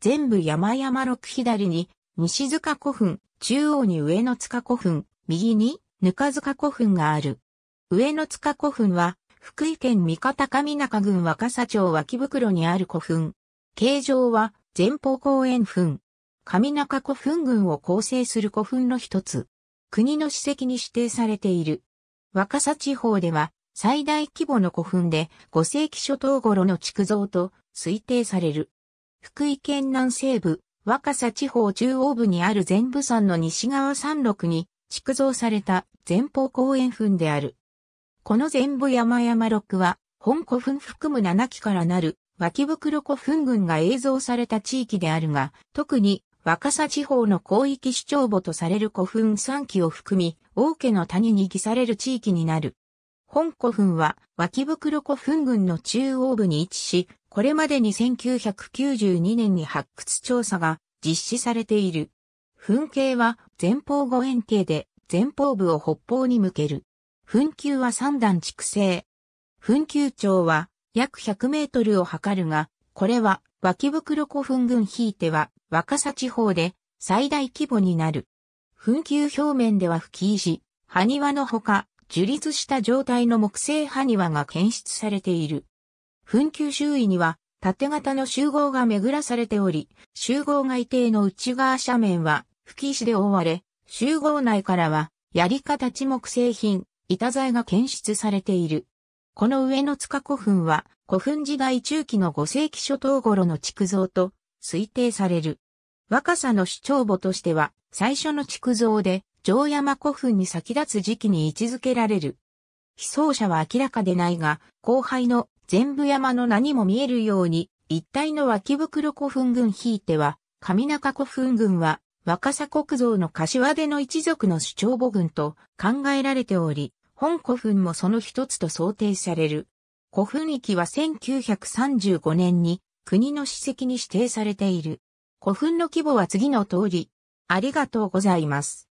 全部山々六左に、西塚古墳、中央に上野塚古墳、右にぬか塚古墳がある。上野塚古墳は、福井県三方上中郡若狭町脇袋にある古墳。形状は、前方公園墳。上中古墳群を構成する古墳の一つ。国の史跡に指定されている。若狭地方では、最大規模の古墳で、5世紀初頭頃の築造と推定される。福井県南西部、若狭地方中央部にある全部山の西側山麓に築造された前方公園墳である。この全部山山六は、本古墳含む7基からなる脇袋古墳群が映像された地域であるが、特に若狭地方の広域主張墓とされる古墳3基を含み、王家の谷に偽される地域になる。本古墳は脇袋古墳群の中央部に位置し、これまでに1992年に発掘調査が実施されている。噴景は前方後円形で前方部を北方に向ける。噴球は三段築成。噴球長は約100メートルを測るが、これは脇袋古墳群ひいては若狭地方で最大規模になる。噴球表面では吹き石、埴輪のほか、樹立した状態の木製埴輪が検出されている。墳丘周囲には縦型の集合が巡らされており、集合外底の内側斜面は吹石で覆われ、集合内からは、槍形木製品、板材が検出されている。この上の塚古墳は、古墳時代中期の5世紀初頭頃の築造と推定される。若さの主張母としては、最初の築造で、城山古墳に先立つ時期に位置づけられる。被葬者は明らかでないが、後輩の全部山の名にも見えるように、一帯の脇袋古墳群ひいては、上中古墳群は、若狭国造の柏での一族の主張母群と考えられており、本古墳もその一つと想定される。古墳域は1935年に国の史跡に指定されている。古墳の規模は次の通り。ありがとうございます。